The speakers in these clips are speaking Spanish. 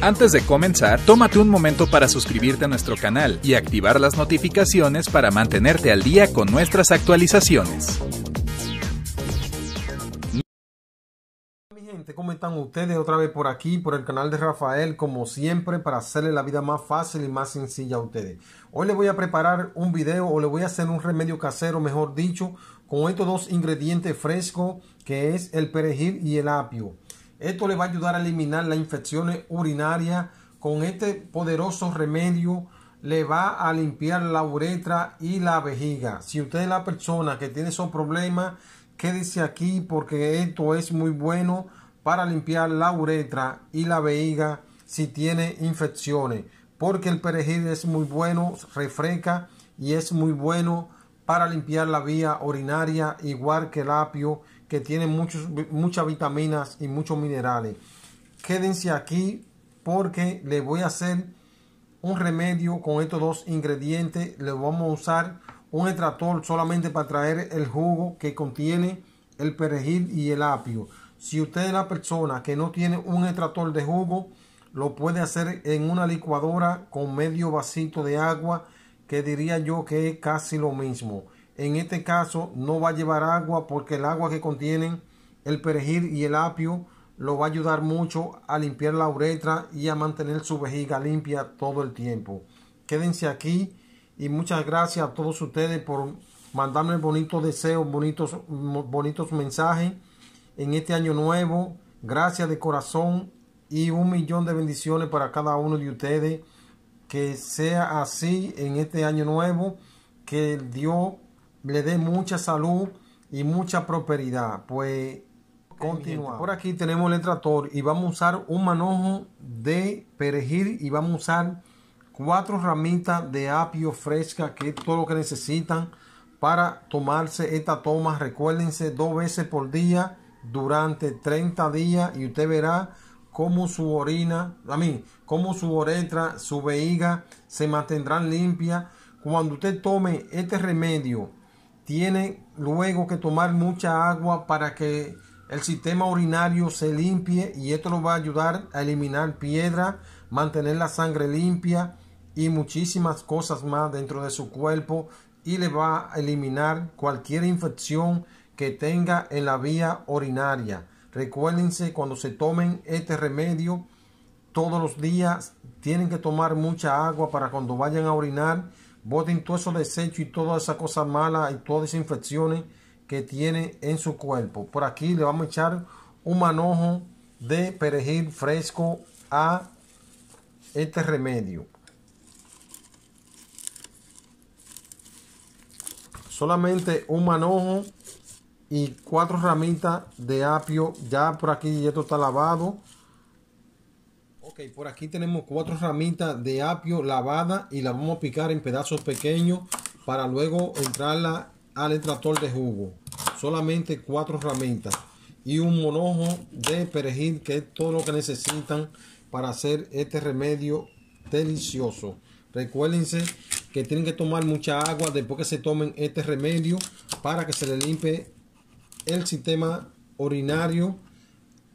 Antes de comenzar, tómate un momento para suscribirte a nuestro canal y activar las notificaciones para mantenerte al día con nuestras actualizaciones. Mi gente, ¿cómo están ustedes otra vez por aquí, por el canal de Rafael, como siempre, para hacerle la vida más fácil y más sencilla a ustedes? Hoy les voy a preparar un video o le voy a hacer un remedio casero, mejor dicho, con estos dos ingredientes frescos que es el perejil y el apio. Esto le va a ayudar a eliminar las infecciones urinarias. Con este poderoso remedio le va a limpiar la uretra y la vejiga. Si usted es la persona que tiene esos problemas, quédese aquí porque esto es muy bueno para limpiar la uretra y la vejiga si tiene infecciones. Porque el perejil es muy bueno, refresca y es muy bueno para limpiar la vía urinaria igual que el apio que tiene muchos, muchas vitaminas y muchos minerales. Quédense aquí porque le voy a hacer un remedio con estos dos ingredientes. Le vamos a usar un extractor solamente para traer el jugo que contiene el perejil y el apio. Si usted es la persona que no tiene un extractor de jugo, lo puede hacer en una licuadora con medio vasito de agua, que diría yo que es casi lo mismo en este caso no va a llevar agua porque el agua que contienen el perejil y el apio lo va a ayudar mucho a limpiar la uretra y a mantener su vejiga limpia todo el tiempo. Quédense aquí y muchas gracias a todos ustedes por mandarme bonitos deseos, bonitos, bonitos mensajes en este año nuevo. Gracias de corazón y un millón de bendiciones para cada uno de ustedes. Que sea así en este año nuevo, que Dios le dé mucha salud y mucha prosperidad. Pues continuamos. Por aquí tenemos el trator y vamos a usar un manojo de perejil y vamos a usar cuatro ramitas de apio fresca, que es todo lo que necesitan para tomarse esta toma. Recuérdense dos veces por día durante 30 días y usted verá cómo su orina, a mí, cómo su orina, su vejiga se mantendrán limpia. Cuando usted tome este remedio, tiene luego que tomar mucha agua para que el sistema urinario se limpie y esto lo va a ayudar a eliminar piedra, mantener la sangre limpia y muchísimas cosas más dentro de su cuerpo y le va a eliminar cualquier infección que tenga en la vía urinaria. Recuérdense cuando se tomen este remedio todos los días tienen que tomar mucha agua para cuando vayan a orinar Boten todo eso desecho y toda esa cosa mala y todas esas infecciones que tiene en su cuerpo. Por aquí le vamos a echar un manojo de perejil fresco a este remedio. Solamente un manojo y cuatro ramitas de apio. Ya por aquí esto está lavado. Ok, por aquí tenemos cuatro ramitas de apio lavada y las vamos a picar en pedazos pequeños para luego entrarla al extractor de jugo. Solamente cuatro ramitas y un monojo de perejil que es todo lo que necesitan para hacer este remedio delicioso. Recuérdense que tienen que tomar mucha agua después que se tomen este remedio para que se le limpie el sistema urinario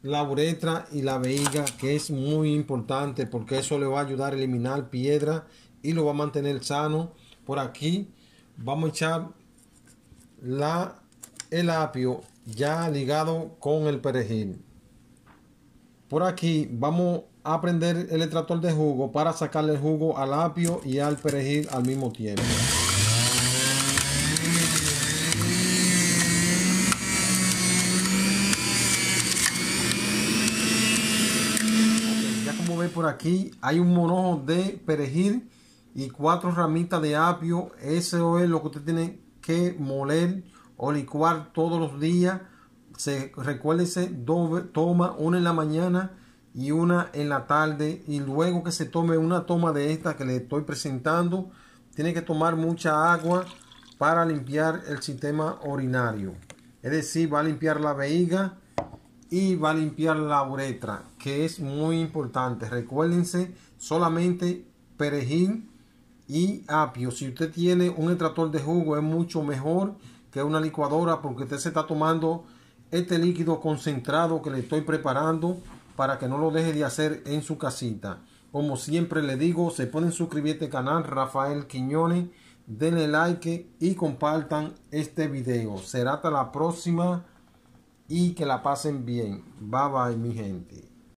la uretra y la veiga que es muy importante porque eso le va a ayudar a eliminar piedra y lo va a mantener sano. Por aquí vamos a echar la, el apio ya ligado con el perejil. Por aquí vamos a prender el extractor de jugo para sacarle el jugo al apio y al perejil al mismo tiempo. por aquí, hay un monojo de perejil y cuatro ramitas de apio. Eso es lo que usted tiene que moler o licuar todos los días. Se, recuérdese, se toma una en la mañana y una en la tarde. Y luego que se tome una toma de esta que le estoy presentando, tiene que tomar mucha agua para limpiar el sistema urinario. Es decir, va a limpiar la vejiga y va a limpiar la uretra, que es muy importante. Recuérdense solamente perejil y apio. Si usted tiene un extractor de jugo es mucho mejor que una licuadora porque usted se está tomando este líquido concentrado que le estoy preparando para que no lo deje de hacer en su casita. Como siempre le digo, se pueden suscribir a este canal Rafael Quiñones, denle like y compartan este video. Será hasta la próxima y que la pasen bien. Bye bye mi gente.